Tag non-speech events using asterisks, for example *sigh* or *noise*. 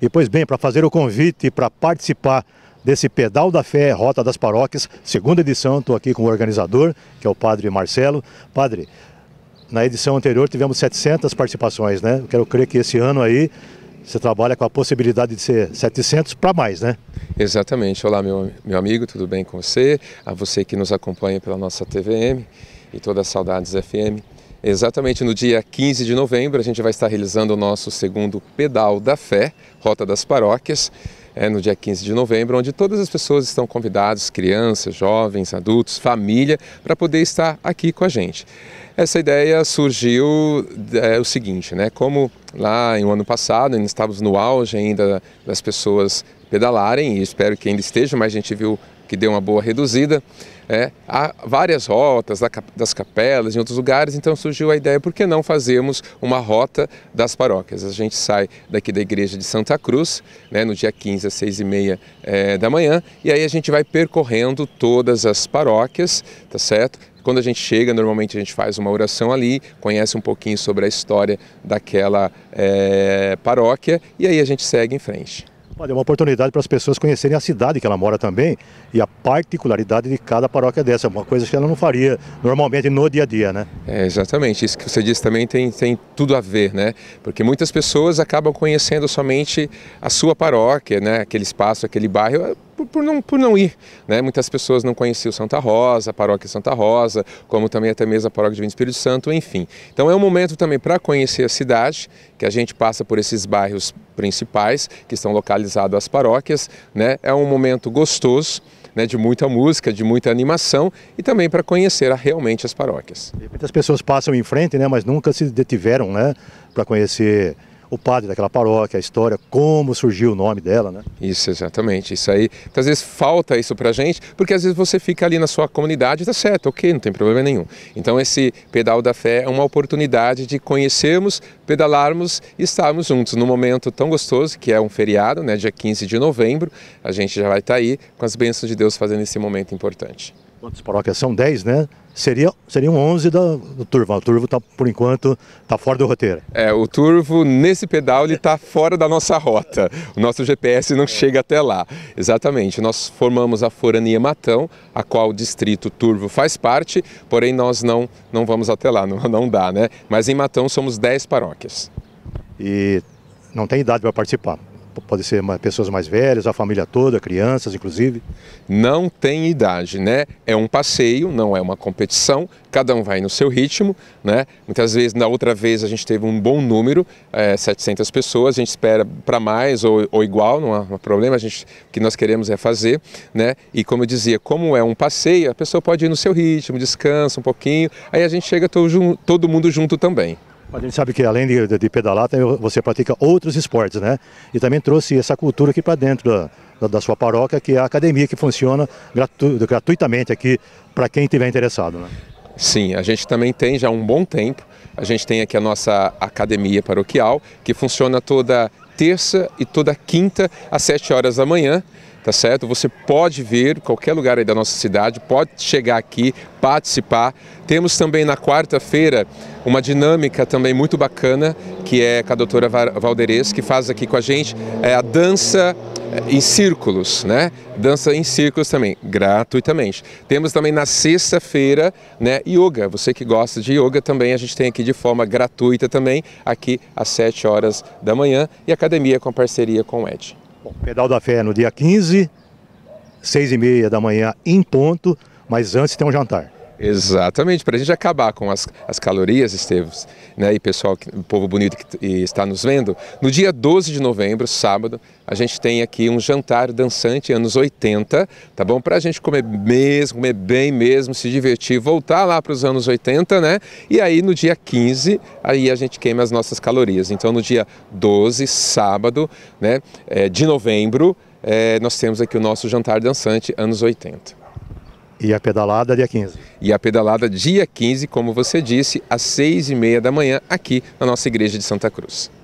E pois bem, para fazer o convite para participar desse Pedal da Fé, Rota das Paróquias, segunda edição, estou aqui com o organizador, que é o Padre Marcelo. Padre, na edição anterior tivemos 700 participações, né? Eu quero crer que esse ano aí você trabalha com a possibilidade de ser 700 para mais, né? Exatamente. Olá, meu, meu amigo, tudo bem com você? A você que nos acompanha pela nossa TVM e todas as saudades FM. Exatamente no dia 15 de novembro, a gente vai estar realizando o nosso segundo Pedal da Fé, Rota das Paróquias, é, no dia 15 de novembro, onde todas as pessoas estão convidadas, crianças, jovens, adultos, família, para poder estar aqui com a gente. Essa ideia surgiu é, o seguinte, né? Como lá em um ano passado, ainda estávamos no auge ainda das pessoas pedalarem, e espero que ainda esteja, mas a gente viu que deu uma boa reduzida. É, há várias rotas das capelas em outros lugares, então surgiu a ideia, por que não fazermos uma rota das paróquias? A gente sai daqui da igreja de Santa Cruz, né, no dia 15 às 6 e meia é, da manhã, e aí a gente vai percorrendo todas as paróquias, tá certo? Quando a gente chega, normalmente a gente faz uma oração ali, conhece um pouquinho sobre a história daquela é, paróquia e aí a gente segue em frente. É uma oportunidade para as pessoas conhecerem a cidade que ela mora também e a particularidade de cada paróquia dessa, é uma coisa que ela não faria normalmente no dia a dia, né? É, exatamente, isso que você disse também tem, tem tudo a ver, né? Porque muitas pessoas acabam conhecendo somente a sua paróquia, né? Aquele espaço, aquele bairro, por, por, não, por não ir. Né? Muitas pessoas não conheciam Santa Rosa, a paróquia Santa Rosa, como também até mesmo a paróquia Divino Espírito Santo, enfim. Então é um momento também para conhecer a cidade, que a gente passa por esses bairros principais, que estão localizados às paróquias. Né? É um momento gostoso. Né, de muita música, de muita animação e também para conhecer realmente as paróquias. Muitas pessoas passam em frente, né, mas nunca se detiveram né, para conhecer o padre daquela paróquia, a história, como surgiu o nome dela, né? Isso, exatamente. Isso aí, então, às vezes falta isso pra gente, porque às vezes você fica ali na sua comunidade, tá certo, ok, não tem problema nenhum. Então esse Pedal da Fé é uma oportunidade de conhecermos, pedalarmos e estarmos juntos num momento tão gostoso, que é um feriado, né, dia 15 de novembro, a gente já vai estar tá aí com as bênçãos de Deus fazendo esse momento importante. Quantas paróquias são? 10, né? Seria, seriam 11 da, do Turvo. Ah, o Turvo, tá, por enquanto, está fora do roteiro. É, o Turvo, nesse pedal, ele está fora da nossa rota. O nosso GPS não chega até lá. Exatamente. Nós formamos a Forania Matão, a qual o distrito Turvo faz parte, porém nós não, não vamos até lá, *laughs* não, não dá, né? Mas em Matão somos 10 paróquias. E não tem idade para participar pode ser pessoas mais velhas, a família toda, crianças inclusive? Não tem idade, né? É um passeio, não é uma competição, cada um vai no seu ritmo, né? Muitas vezes, na outra vez, a gente teve um bom número, é, 700 pessoas, a gente espera para mais ou, ou, igual, não há, problema, a gente, o que nós queremos é fazer, né? E como eu dizia, como é um passeio, a pessoa pode ir no seu ritmo, descansa um pouquinho, aí a gente chega todo, todo mundo junto também. A gente sabe que além de, de pedalar, você pratica outros esportes, né? E também trouxe essa cultura aqui para dentro da, da, sua paróquia, que é a academia que funciona gratu, gratuitamente aqui para quem tiver interessado, né? Sim, a gente também tem já um bom tempo. A gente tem aqui a nossa academia paroquial, que funciona toda terça e toda quinta às 7 horas da manhã tá certo? Você pode vir, qualquer lugar aí da nossa cidade, pode chegar aqui, participar. Temos também na quarta-feira uma dinâmica também muito bacana, que é com a doutora Valderes que faz aqui com a gente é a dança é, em círculos, né? Dança em círculos também, gratuitamente. Temos também na sexta-feira, né, yoga. Você que gosta de yoga também, a gente tem aqui de forma gratuita também, aqui às 7 horas da manhã, e academia com parceria com o ED. Bom, Pedal da Fé é no dia 15, 6 e meia da manhã em ponto, mas antes tem um jantar. Exatamente, para a gente acabar com as, as calorias, Esteves, né, e pessoal, o povo bonito que está nos vendo, no dia 12 de novembro, sábado, a gente tem aqui um jantar dançante, anos 80, tá bom? Para a gente comer mesmo, comer bem mesmo, se divertir, voltar lá para os anos 80, né? E aí no dia 15, aí a gente queima as nossas calorias. Então no dia 12, sábado, né, eh, de novembro, eh, nós temos aqui o nosso jantar dançante, anos 80. E a pedalada dia 15. E a pedalada dia 15, como você disse, às 6 e meia da manhã, aqui na nossa igreja de Santa Cruz.